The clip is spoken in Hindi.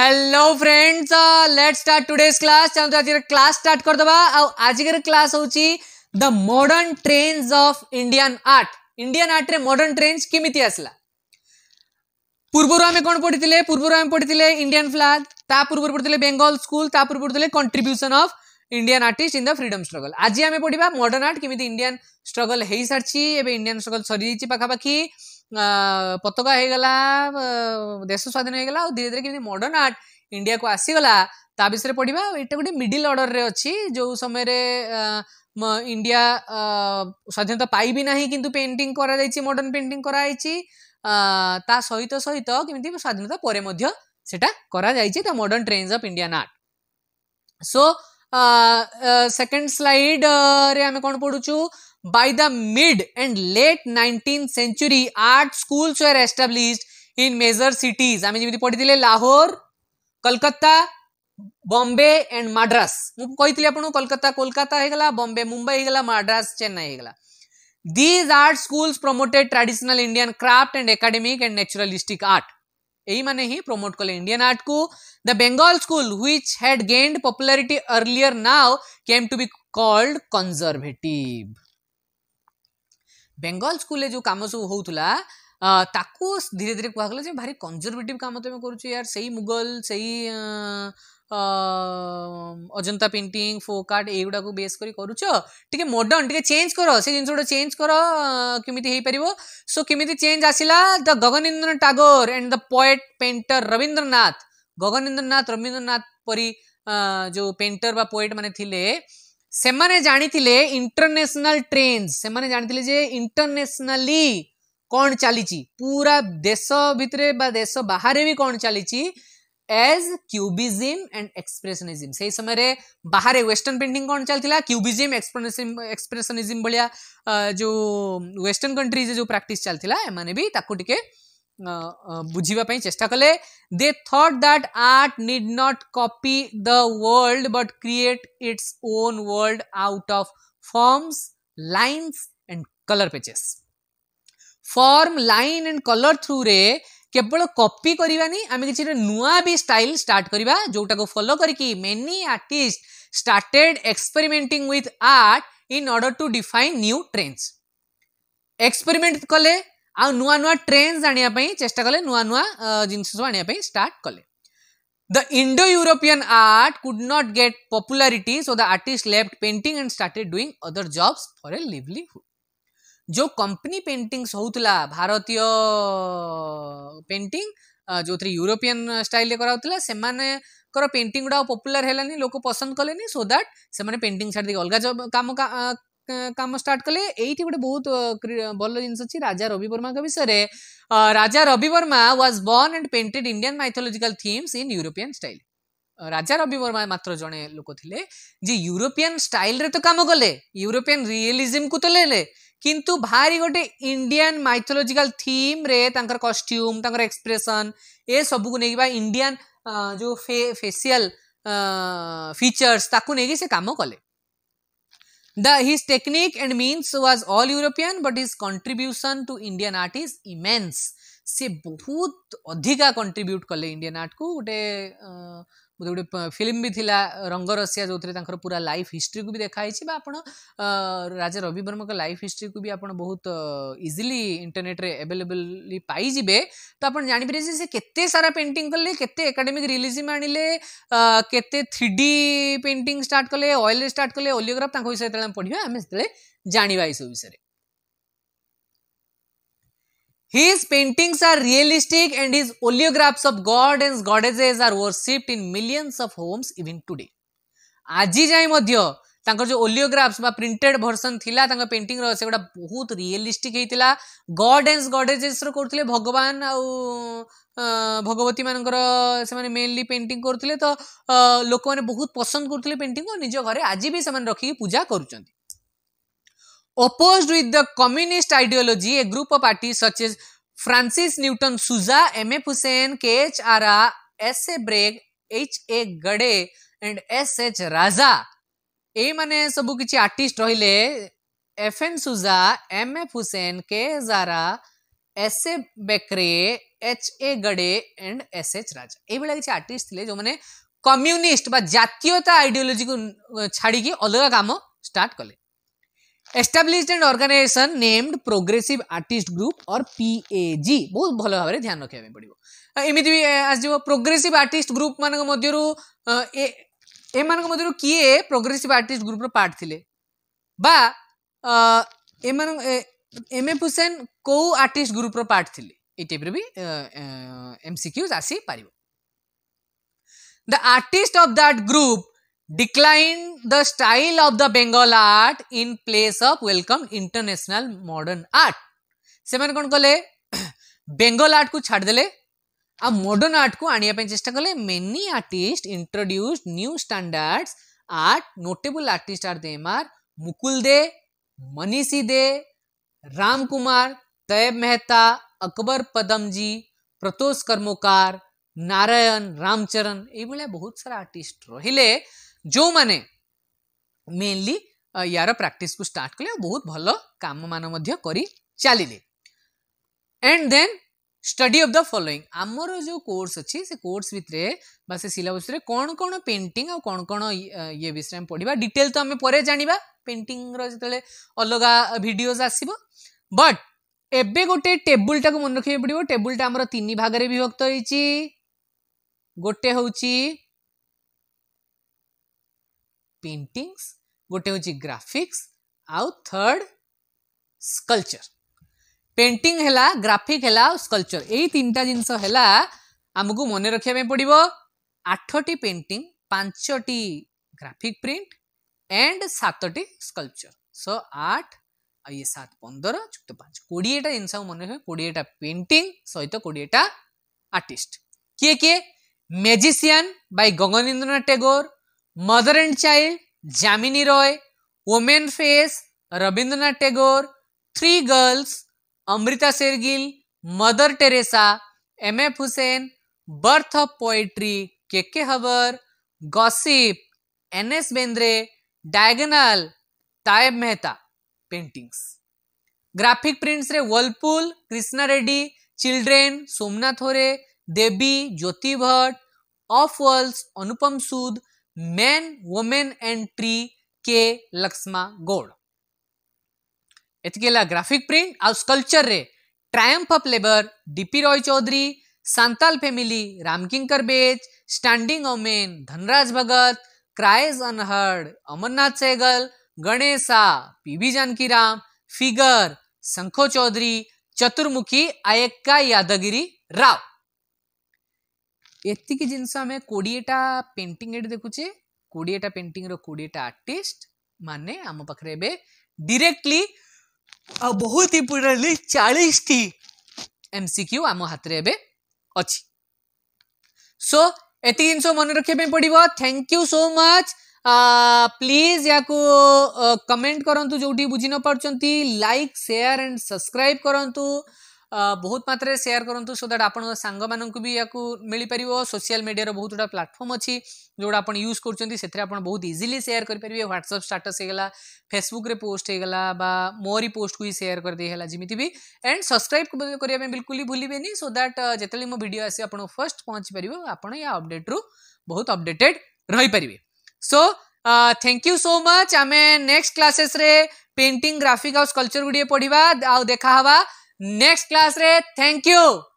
Hello friends let start today's class ଚାଲନ୍ତୁ ଆଜିର କ୍ଲାସ୍ ଷ୍ଟାର୍ଟ କରିଦେବା ଆଉ ଆଜିକାର କ୍ଲାସ୍ ହେଉଛି the modern trends of Indian art Indian ଆର୍ଟରେ ମଡର୍ଣ୍ଣ ଟ୍ରେଣ୍ଡସ୍ କେମିତି ଆସିଲା ପୂର୍ବରୁ ଆମେ କ'ଣ ପଢ଼ିଥିଲେ ପୂର୍ବରୁ ଆମେ ପଢ଼ିଥିଲେ ଇଣ୍ଡିଆନ୍ ଫ୍ଲାଗ୍ ତା ପୂର୍ବରୁ ପଢ଼ିଥିଲେ ବେଙ୍ଗଲ ସ୍କୁଲ ତା ପୂର୍ବରୁ ପଢ଼ିଥିଲେ contribution of Indian artist in the freedom struggle ଆଜି ଆମେ ପଢ଼ିବା ମଡର୍ଣ୍ଣ ଆର୍ଟ କେମିତି ଇଣ୍ଡିଆନ୍ ଷ୍ଟ୍ରଗଲ୍ ହେଇସାରିଛି ଏବେ ଇଣ୍ଡିଆନ୍ ଷ୍ଟ୍ରଗଲ୍ ସରିଯାଇଛି ପାଖାପାଖି ପତାକା ହେଇଗଲା ଦେଶ ସ୍ୱାଧୀନ ହେଇଗଲା ଆଉ ଧୀରେ ଧୀରେ କେମିତି ମଡ଼ର୍ଣ୍ଣ ଆର୍ଟ ଇଣ୍ଡିଆକୁ ଆସିଗଲା ତା ବିଷୟରେ ପଢ଼ିବା ଆଉ ଏଇଟା ଗୋଟେ ମିଡିଲ୍ ଅର୍ଡ଼ରରେ ଅଛି ଯେଉଁ ସମୟରେ ଇଣ୍ଡିଆ ସ୍ୱାଧୀନତା ପାଇବି ନାହିଁ କିନ୍ତୁ ପେଣ୍ଟିଂ କରାଯାଇଛି ମଡ଼ର୍ଣ୍ଣ ପେଣ୍ଟିଂ କରାଯାଇଛି ତା ସହିତ ସହିତ କେମିତି ସ୍ୱାଧୀନତା ପରେ ମଧ୍ୟ ସେଟା କରାଯାଇଛି the modern trends of Indian art so second ସ୍ଲାଇଡ଼ରେ ଆମେ କ'ଣ ପଢ଼ୁଛୁ By the mid and late 19th century, art schools were established in major cities. আমি যেমিতি পড়িলে লাহোর কলকাতা বম্বে এন্ড মাড্রাস মু কইতিলি আপনাকে কলকাতা কলকাতা হয়ে গলা বম্বে মুম্বাই হয়ে গলা মাড্রাস চেন্নাই হয়ে গলা these art schools promoted traditional indian craft and academic and naturalistic art यही मैंने ही प्रमोट कले इंडियन आर्ट को the Bengal school which had gained popularity earlier now came to be called conservative Bengal school जो कम सब होता धीरे धीरे कह जो भारी कंजरवेटिव कम तुम कर मुगल से ही अजंता पेंटिंग फोक आर्ट युवाक बेस कर मडर्ण टे चेज कर से जिन गुट चेज कर किमीपर सो किमी चेज आसला the Gaganendra Tagore and the poet painter Rabindranath Gaganendranath Rabindranath पी जो पेंटर व पोएट मैंने से जाते इंटरनेशनल ट्रेन से जानते जे इंटरनेशनली कौन चली पूरा देश भितर देश बाहर भी कौन चली एज क्यूबिजिम एंड एक्सप्रेसनिजिम से समय रे बाहर वेस्टर्न पेंटिंग कौन चलता क्यूबिजिम एक्सप्रेसिम एक्सप्रेसनिजिम भाया जो वेस्टर्न कंट्रीज जो प्राक्ट चलता एम भी ବୁଝିବା ପାଇଁ ଚେଷ୍ଟା କଲେ they thought that art need not copy the world but create its own world out of forms lines and colour pages form line and colour ଥ୍ରୁରେ କେବଳ କପି କରିବାନି ଆମେ କିଛି ନୂଆ ବି ଷ୍ଟାଇଲ୍ ଷ୍ଟାର୍ଟ କରିବା ଯେଉଁଟାକୁ ଫଲୋ କରିକି many artist started experimenting with art in order to define new trends experiment କଲେ आ नू ट्रेन्स आने चेस्ट कले नू नू जिन सब आने स्टार्ट कले the Indo European art could not get popularity so the artist left painting and started doing other jobs for a livelihood जो कंपनी पेंटिंग्स होता भारतीय पेंटिंग जो थी यूरोपियन स्टाइल कराला से पेंटिंग गुड़ा पपुलालानी लोक पसंद कले सो दैट से पेंटिंग छाड़ दे अलग जब कम କାମ ଷ୍ଟାର୍ଟ କଲେ ଏଇଠି ଗୋଟେ ବହୁତ ଭଲ ଜିନିଷ ଅଛି ରାଜା ରବି ବର୍ମାଙ୍କ ବିଷୟରେ Raja Ravi Varma was born and painted Indian mythological themes in European style Raja Ravi Varma ମାତ୍ର ଜଣେ ଲୋକ ଥିଲେ ଯେ ୟୁରୋପିଆନ୍ ଷ୍ଟାଇଲ୍ରେ ତ କାମ କଲେ ୟୁରୋପିଆନ୍ ରିଏଲିଜିମ୍କୁ ତ ନେଲେ କିନ୍ତୁ ଭାରି ଗୋଟେ ଇଣ୍ଡିଆନ୍ ମାଇଥୋଲୋଜିକାଲ୍ ଥିମ୍ରେ ତାଙ୍କର କଷ୍ଟ୍ୟୁମ୍ ତାଙ୍କର ଏକ୍ସପ୍ରେସନ୍ ଏସବୁକୁ ନେଇକି ବା ଇଣ୍ଡିଆନ୍ ଯେଉଁ ଫେ ଫେସିଆଲ୍ ଫିଚର୍ସ ତାକୁ ନେଇକି ସେ କାମ କଲେ The, his technique and means was all European, but his contribution to Indian art is immense. से बहुत अधिका कंट्रीब्यूट कले इंडियन आर्ट को गोटे गोटे फिल्म भी थी रंगरसिया जो थे पूरा लाइफ हिस्ट्री को भी देखाई राजा रवि वर्मा लाइफ हिस्ट्री को भी आप बहुत इजिली इंटरनेट रे एवेलेबली पाई तो आप जानपरें से केत सारा पेट कले केडेमिक रिलीज आणिले केत थ्री डी पेट स्टार्ट कले अएल स्टार्ट कले ओलियोग्राफ तक विषय पढ़ा आम से जानवा यू विषय में His paintings are realistic and his oleographs of god and goddesses are worshipped in millions of homes even today. ଆଜି ଯାଏଁ ମଧ୍ୟ ତାଙ୍କର ଯେଉଁ ଓଲିଓଗ୍ରାଫ୍ସ ବା ପ୍ରିଣ୍ଟେଡ୍ ଭର୍ସନ୍ ଥିଲା ତାଙ୍କ ପେଣ୍ଟିଂର ସେଗୁଡ଼ା ବହୁତ ରିଏଲିଷ୍ଟିକ୍ ହେଇଥିଲା ଗଡ୍ ଆଣ୍ଡ ଗଡେଜେସ୍ର କରୁଥିଲେ ଭଗବାନ ଆଉ ଭଗବତୀମାନଙ୍କର ସେମାନେ ମେନଲି ପେଣ୍ଟିଂ କରୁଥିଲେ ତ ଲୋକମାନେ ବହୁତ ପସନ୍ଦ କରୁଥିଲେ ପେଣ୍ଟିଂକୁ ନିଜ ଘରେ ଆଜି ବି ସେମାନେ ରଖିକି ପୂଜା କରୁଛନ୍ତି Opposed with the communist ideology, a group of artists such as Francis Newton Souza, m M.F. Hussain, K.H. Ara, a Breg, h a Gade and s h Raza. ए मैंने सब ଏଇମାନେ ସବୁ କିଛି ଆର୍ଟିଷ୍ଟ ରହିଲେ F N Souza M F Husain K Ara S A Bakre H A Gade and S H Raza ଏଇଭଳିଆ କିଛି ଆର୍ଟିଷ୍ଟ ଥିଲେ ଯେଉଁମାନେ କମ୍ୟୁନିଷ୍ଟ ବା ଜାତୀୟତା ଆଇଡ଼ିଓଲୋଜିକୁ ଛାଡ଼ିକି अलग काम स्टार्ट कले established and organisation named progressive artist group और पीएजी बहुत भल भाव में ध्यान रखा पड़ो एमती भी आसो प्रोग्रेसिव आर्टिस्ट ग्रुप मान मध्य এমানক মধ্যে কি প্রোগ্রেসিভ আর্টিস্ট গ্রুপর পার্ট লে বা এমান এম এফ হুসেন কেউ আর্টিস্ট গ্রুপর পার্ট লে এই টাইপর বি এমসিকিউজ আসিপার the artist of that group decline the style of the Bengal art in place of welcome international modern art से कौन कले बेंगल आर्ट को छाड़देले आ मॉडर्न आर्ट को आने चेस्टा कले many artist introduced new standards art notable artist are them are Mukul Dey Manishi Dey Ram Kumar Tyeb Mehta Akbar Padamsee Pratosh Karmakar Narayan Ramcharan ये बहुत सारा आर्टिस्ट रही जो मैंने मेनली यार प्राक्टिस को स्टार्ट कले बहुत भल कम मान कर and then study of the following आमर जो कोर्स अच्छी से कोर्स भितर से सिलेबस कौन कौन पेंटिंग आ कौन कौन ये विषय पढ़ा डिटेल तो आम पर जाना पेंटिंग जो अलग भिडियोज आसब बट एबे गोटे टेबुलटा को मन रखे पड़ो टेबुलटा तीन भाग में विभक्त हो गोटे हूँ पेंटिंग्स गोटे हूँ ग्राफिक्स आउ थर्ड स्कल्चर पेंटिंग है ग्राफिक है स्कल्चर यही तीन टा जिनस आमको मन रखापी पड़ो आठटी पेंटिंग पांचटी ग्राफिक प्रिंट एंड सतटी स्कल्पचर सो आठ आ ये सात पंदर चुक्त पाँच कोड़ेटा जिनस मन रखे कोड़ेटा पेंटिंग सहित कोड़ेटा आर्टिस्ट किए किए magician by Gaganendranath Tagore mother and child Jamini Roy women face Rabindranath Tagore three girls Amrita Shergil mother Teresa M F Husain birth of poetry K K Hebbar gossip N S Bendre diagonal Tyeb Mehta paintings graphic prints रे whirlpool Krishna Reddy children Somnath Hore Devi Jyoti Bhatt of worlds Anupam Sud man woman and tree K Laxma Goud एथकेला ग्राफिक प्रिंट आ स्कल्पचर रे Triumph of labour DP Roy Chowdhury Santhal family Ramkinkar Baij standing woman Dhanraj Bhagat cries unheard Amarnath Sehgal Ganesha PB Janaki Ram figure Sankho Chaudhuri Chaturmukhi Ayyakka Yadagiri Rao एति जिन कोड़ेटा पेटिंग देखुचे कोड़ेटा पेटर कोड़ेटा आर्ट मैंने आम पाखे एवं डीरेक्टली बहुत इंपोर्टाटली चालीस टी एम सिक्यू आम हाथ में एवं अच्छी सो एत जिन मन रखा पड़ thank you so much please या को कमेंट करूँ जो बुझ न पार्टी लाइक शेयर एंड सब्सक्राइब करूँ बहुत मात्रा सेयार करूँ सो दैट आपंक सांग भी या मिल पार सोसील मीडिया बहुत गुटा प्लाटफर्म अच्छी जो आप यूज करते बहुत इजिली सेयार करेंगे ह्वाट्सअप स्टाटस होगा फेसबुक पोस्ट होगा मोरी पोस्ट को ही सेयार कर देगा जमी भी एंड सब्सक्राइब करने बिल्कुल भी भूल सो दैट जिते मो भिड आस फर्स्ट पहुँच पार आपड़ या अपडेट्रु बहुत अपडेटेड रही so thank you so much आम नेक्स्ट क्लासेस रे पेंटिंग ग्राफिक आउ स्कल्चर गुड़े पढ़ा आ देखा हवा नेक्स्ट क्लास रे थैंक यू